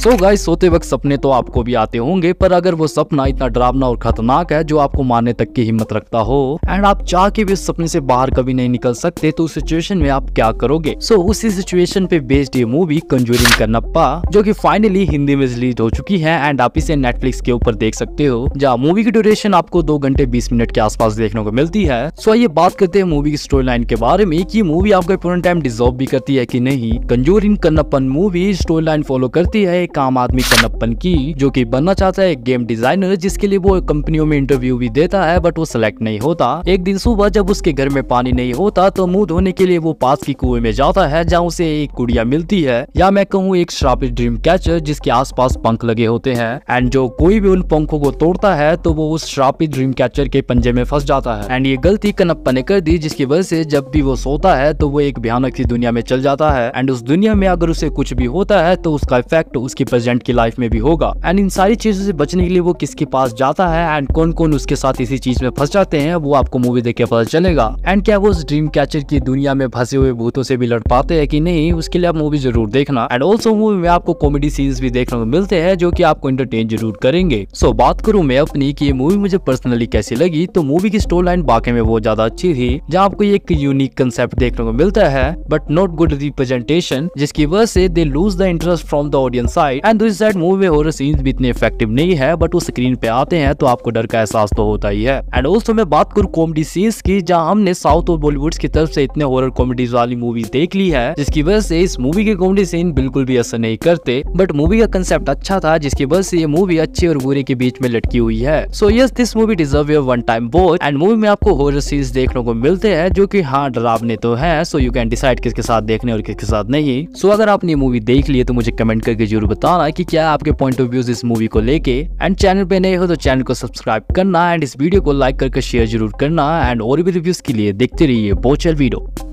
सो so guys सोते वक्त सपने तो आपको भी आते होंगे पर अगर वो सपना इतना डरावना और खतरनाक है जो आपको मारने तक की हिम्मत रखता हो एंड आप चाह के भी उस सपने से बाहर कभी नहीं निकल सकते तो उस सिचुएशन में आप क्या करोगे सो so, उसी सिचुएशन पे बेस्ड ये मूवी कंजूरिंग कन्नप्पा जो की फाइनली हिंदी में रिलीज हो चुकी है एंड आप इसे नेटफ्लिक्स के ऊपर देख सकते हो जहाँ मूवी की ड्यूरेशन आपको दो घंटे बीस मिनट के आस देखने को मिलती है सो ये बात करते हैं मूवी की स्टोरी लाइन के बारे में की मूवी आपको डिजॉर्व टाइम भी करती है की नहीं Conjuring Kannappan movie story line follow करती है एक आम आदमी कनप्पन की जो की बनना चाहता है एक गेम डिजाइनर जिसके लिए वो कंपनियों में इंटरव्यू भी देता है बट वो सिलेक्ट नहीं होता एक दिन सुबह जब उसके घर में पानी नहीं होता तो मुंह धोने के लिए वो पास की कुएं में जाता है जहाँ उसे एक कुड़िया मिलती है या मैं कहूँ एक श्रापित ड्रीम कैचर जिसके आस पंख लगे होते हैं एंड जो कोई भी उन पंखों को तोड़ता है तो वो उस श्रापित ड्रीम कैचर के पंजे में फंस जाता है एंड ये गलती कनप्पा ने कर दी जिसकी वजह से जब भी वो सोता है तो वो एक भयानक सी दुनिया में चल जाता है एंड उस दुनिया में अगर उसे कुछ भी होता है तो उसका इफेक्ट उसके उसकी प्रेजेंट की लाइफ में भी होगा एंड इन सारी चीजों से बचने के लिए वो किसके पास जाता है एंड कौन कौन उसके साथ इसी चीज में फंस जाते हैं वो आपको मूवी देख के पता चलेगा एंड क्या वो उस ड्रीम कैचर की दुनिया में फंसे हुए भूतों से भी लड़ पाते हैं कि नहीं उसके लिए आप मूवी जरूर देखना एंड ऑल्सो मूवी में आपको कॉमेडी सीन्स भी देखने को मिलते हैं जो की आपको इंटरटेन जरूर करेंगे सो so, बात करूँ मैं अपनी की मूवी मुझे पर्सनली कैसी लगी तो मूवी की स्टोरी लाइन बाकी में बहुत ज्यादा अच्छी थी जहाँ आपको एक यूनिक कंसेप्ट देखने को मिलता है बट नॉट गुड रिप्रेजेंटेशन जिसकी वजह से they lose the interest from the audience I light and दूसरी साइड मूवी में हॉरर सीन्स भी इतने इफेक्टिव नहीं है बट वो स्क्रीन पे आते हैं तो आपको डर का एहसास तो होता ही है एंड दोस्तों मैं बात करूँ कॉमेडी सीन्स की जहाँ हमने साउथ और बॉलीवुड की तरफ से इतने हॉरर कॉमेडीज वाली मूवीज देख ली है जिसकी वजह से इस मूवी के कॉमेडी सीन बिल्कुल भी असर नहीं करते बट मूवी का कंसेप्ट अच्छा था जिसकी वजह से ये मूवी अच्छे और बुरे के बीच में लटकी हुई है so yes this movie deserve your one time board and movie में आपको हॉरर सीन्स देखने को मिलते हैं जो की हाँ डरावने तो है सो यू कैन डिसाइड किसके साथ देखने और किसके साथ नहीं सो so, अगर आपने मूवी देख ली तो मुझे कमेंट करके जरूर बताना कि क्या आपके पॉइंट ऑफ व्यूज इस मूवी को लेके एंड चैनल पे नए हो तो चैनल को सब्सक्राइब करना एंड इस वीडियो को लाइक करके शेयर जरूर करना एंड और भी रिव्यूज के लिए देखते रहिए बोचल वीडियो